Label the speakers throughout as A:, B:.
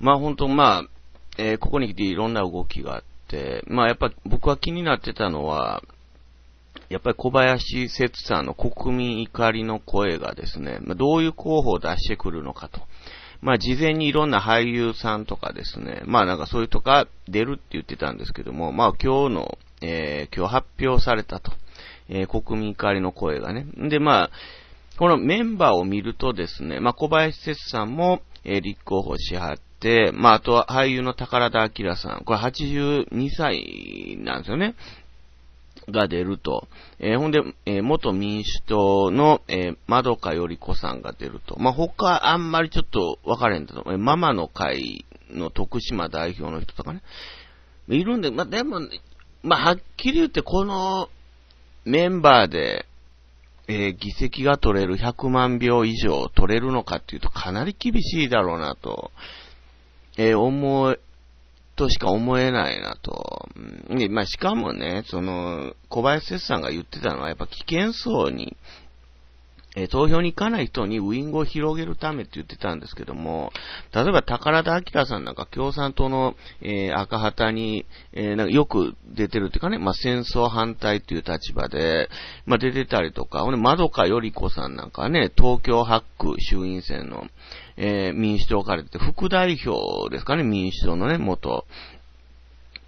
A: まあ本当、まあ、えー、ここに来ていろんな動きがあって、まあやっぱ僕は気になってたのは、やっぱり小林節さんの国民怒りの声がですね、まあ、どういう候補を出してくるのかと。まあ事前にいろんな俳優さんとかですね、まあなんかそういうとか出るって言ってたんですけども、まあ今日の、えー、今日発表されたと。えー、国民怒りの声がね。でまあ、このメンバーを見るとですね、まあ小林節さんも、えー、立候補しはって、まあ、あとは俳優の宝田明さん、これ82歳なんですよね。が出ると。えー、ほんで、えー、元民主党の、えー、窓かより子さんが出ると。まあ、他、あんまりちょっと分かれへんけど、えー、ママの会の徳島代表の人とかね。いるんで、まあ、でも、まあ、はっきり言って、このメンバーで、えー、議席が取れる100万票以上取れるのかっていうとかなり厳しいだろうなと。えー、思う、としか思えないなと。で、まあ、しかもね、その、小林節さんが言ってたのは、やっぱ危険層にえ投票に行かない人にウイングを広げるためって言ってたんですけども、例えば宝田明さんなんか共産党の、えー、赤旗に、えー、なんかよく出てるっていうかね、まあ、戦争反対という立場で、まあ、出てたりとか、ほんで、窓かより子さんなんかね、東京八区衆院選の、えー、民主党から出て、副代表ですかね、民主党のね、元、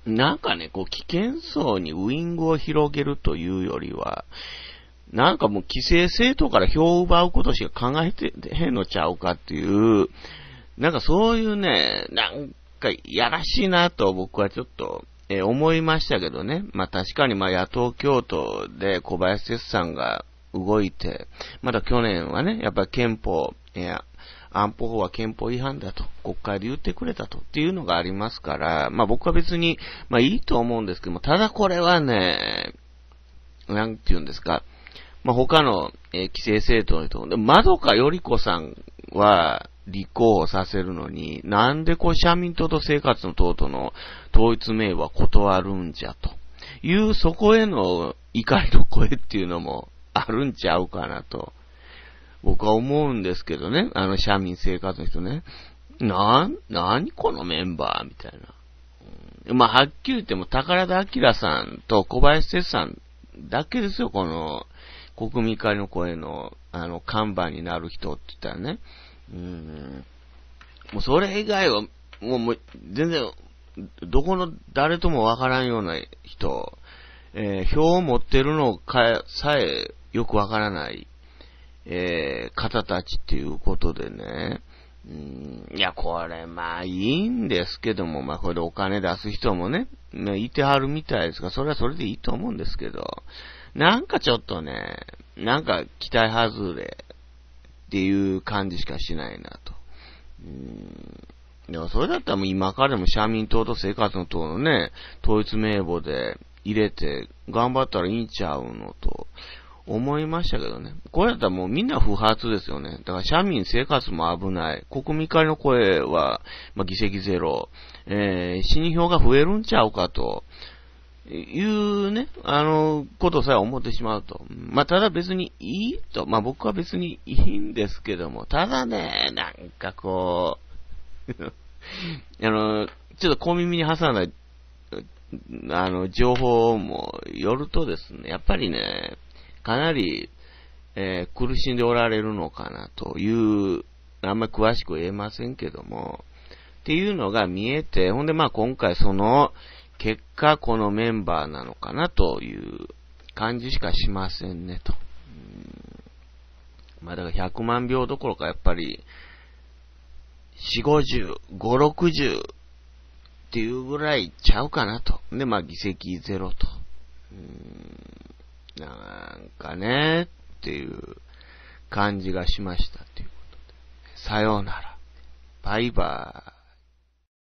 A: なんかね、こう、危険層にウイングを広げるというよりは、なんかもう規制政党から票を奪うことしか考えてへんのちゃうかっていう、なんかそういうね、なんかやらしいなと僕はちょっと、えー、思いましたけどね。まあ確かにまあ野党共闘で小林哲さんが動いて、また去年はね、やっぱり憲法、いや、安保法は憲法違反だと、国会で言ってくれたと、っていうのがありますから、まあ僕は別に、まあいいと思うんですけども、ただこれはね、なんて言うんですか、まあ、他の、えー、規制政党のと、で、まどかよりこさんは、立候補させるのに、なんでこう、社民党と生活の党との統一名は断るんじゃと。いう、そこへの怒りの声っていうのもあるんちゃうかなと。僕は思うんですけどね、あの社民生活の人ね。な、なにこのメンバーみたいな。まあ、はっきり言っても、宝田明さんと小林哲さんだけですよ、この、国民会の声の、あの、看板になる人って言ったらね、うん、もうそれ以外は、もう、もう全然、どこの誰ともわからんような人、えー、票を持ってるのかさえよくわからない、えー、方たちっていうことでね、いや、これ、まあ、いいんですけども、まあ、これでお金出す人もね、ね、いてはるみたいですが、それはそれでいいと思うんですけど、なんかちょっとね、なんか期待外れっていう感じしかしないなと。うんでもそれだったらもう今からでも社民党と生活の党のね、統一名簿で入れて頑張ったらいいんちゃうのと思いましたけどね。これだったらもうみんな不発ですよね。だから社民生活も危ない。国民からの声は、まあ、議席ゼロ。えー、死に票が増えるんちゃうかと。いうね、あの、ことさえ思ってしまうと。まあ、ただ別にいいと。まあ、僕は別にいいんですけども。ただね、なんかこう あの、ちょっと小耳に挟んだ、あの、情報もよるとですね、やっぱりね、かなり、えー、苦しんでおられるのかなという、あんまり詳しく言えませんけども、っていうのが見えて、ほんでまあ今回その結果このメンバーなのかなという感じしかしませんねと。まあだから100万票どころかやっぱり、4、50、5、60っていうぐらいちゃうかなと。でまあ議席ゼロと。なんかね、っていう感じがしましたということで。さようなら。バイバーイ。